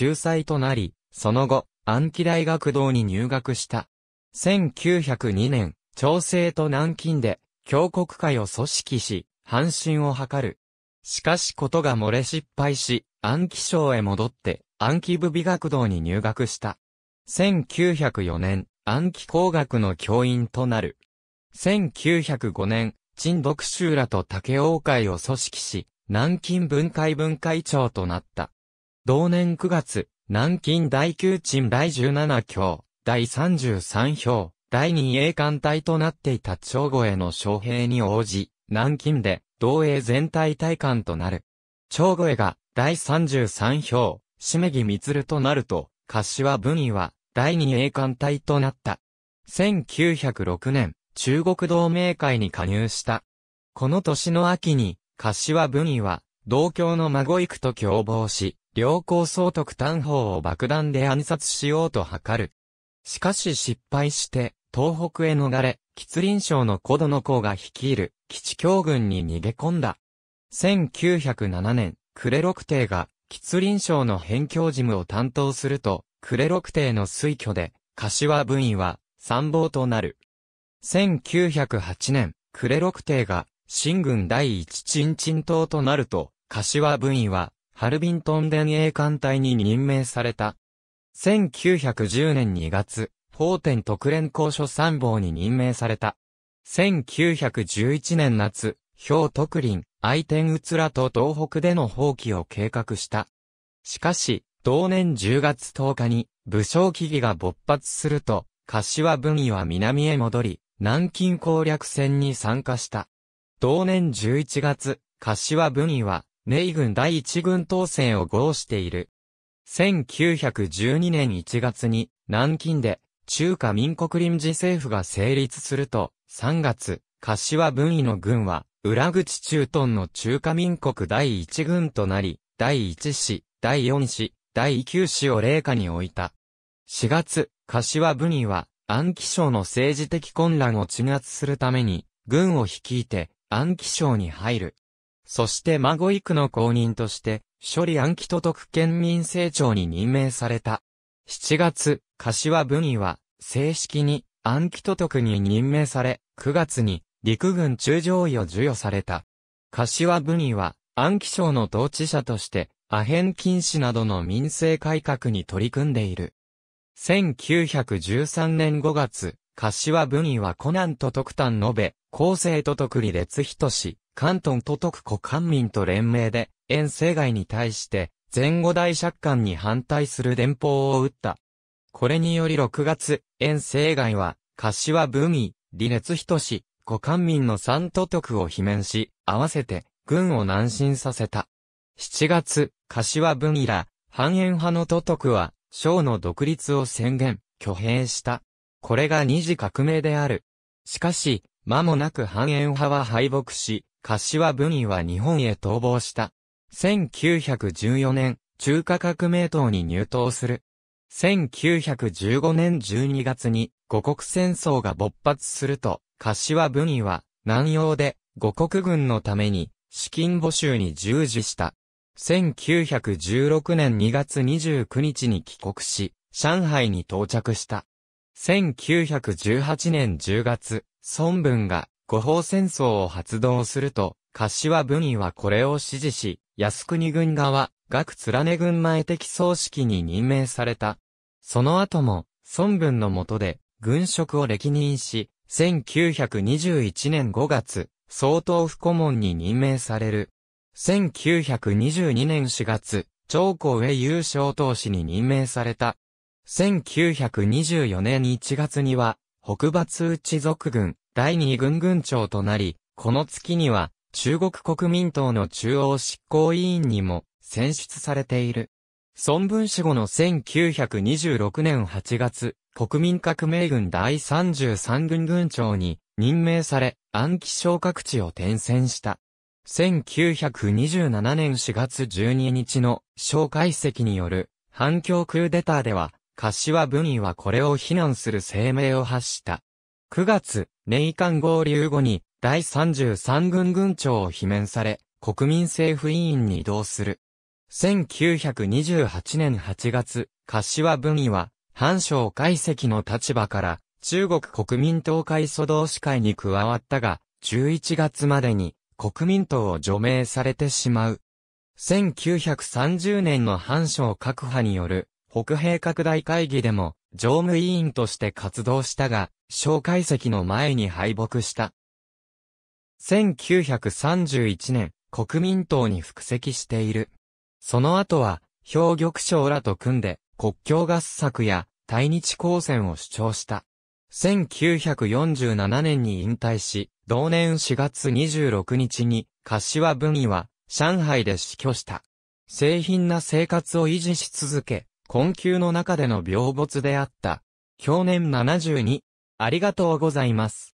仲裁となり、その後、暗記大学堂に入学した。1902年、朝鮮と南京で、強国会を組織し、反進を図る。しかしことが漏れ失敗し、暗記省へ戻って、暗記部美学堂に入学した。1904年、暗記工学の教員となる。1905年、陳独修らと竹王会を組織し、南京文会文会長となった。同年9月、南京第9鎮第17教、第33票、第2英艦隊となっていた長後への招兵に応じ、南京で、同英全体大艦となる。長後が、第33票、締木るとなると、柏文位は、第2英艦隊となった。1906年、中国同盟会に加入した。この年の秋に、柏文位は、同郷の孫育と共謀し、両好総督丹法を爆弾で暗殺しようと図る。しかし失敗して、東北へ逃れ、吉林省の古土の子が率いる、基地教軍に逃げ込んだ。1907年、クレロク帝が、吉林省の辺境事務を担当すると、クレロク帝の推挙で、柏分位は、参謀となる。1908年、クレロク帝が、新軍第一鎮鎮党となると、柏分位は、ハルビントン伝営艦隊に任命された。1910年2月、法典特連公所参謀に任命された。1911年夏、氷徳林、愛天うつらと東北での放棄を計画した。しかし、同年10月10日に、武将危機が勃発すると、柏文義は南へ戻り、南京攻略戦に参加した。同年11月、柏文義は、米軍第一軍統制を合している。1912年1月に南京で中華民国臨時政府が成立すると、3月、柏分位の軍は、裏口中屯の中華民国第一軍となり、第一市、第四市、第九市を霊下に置いた。4月、柏分位は、安徽省の政治的混乱を鎮圧するために、軍を率いて、安徽省に入る。そして孫育の公認として、処理暗記都徳県民政庁に任命された。7月、柏文位は、正式に、暗記都徳に任命され、9月に、陸軍中将位を授与された。柏文位は、暗記省の統治者として、アヘン禁止などの民政改革に取り組んでいる。1913年5月、柏文位はコナンと特丹延べ、厚生と徳利列人氏、関東都督古官民と連名で、遠征外に対して、前後大借款に反対する電報を打った。これにより6月、遠征外は、柏文義、李熱人氏、古官民の三都督を罷免し、合わせて、軍を南進させた。7月、柏文義ら、半円派の都督は、省の独立を宣言、挙兵した。これが二次革命である。しかし、間もなく半円派は敗北し、柏文位は日本へ逃亡した。1914年、中華革命党に入党する。1915年12月に五国戦争が勃発すると、柏文位は南洋で五国軍のために資金募集に従事した。1916年2月29日に帰国し、上海に到着した。1918年10月、孫文が五報戦争を発動すると、柏文位はこれを支持し、靖国軍側、学連根軍前的葬式に任命された。その後も、孫文の下で、軍職を歴任し、1921年5月、総統府顧問に任命される。1922年4月、長江へ優勝投資に任命された。1924年1月には、北伐内族軍、第二軍軍長となり、この月には、中国国民党の中央執行委員にも選出されている。孫文氏後の1926年8月、国民革命軍第33軍軍長に任命され、暗記昇格地を転戦した。1927年4月12日の蒋介石による反共クーデターでは、柏文位はこれを非難する声明を発した。9月、年間合流後に、第33軍軍長を罷免され、国民政府委員に移動する。1928年8月、柏文義は、藩省解析の立場から、中国国民党会祖同士会に加わったが、11月までに、国民党を除名されてしまう。1930年の藩省各派による、北平拡大会議でも、常務委員として活動したが、介石の前に敗北した。1931年、国民党に復籍している。その後は、兵玉省らと組んで、国境合作や、対日交戦を主張した。1947年に引退し、同年4月26日に、柏文は、上海で死去した。製品な生活を維持し続け、困窮の中での病没であった。享年72。ありがとうございます。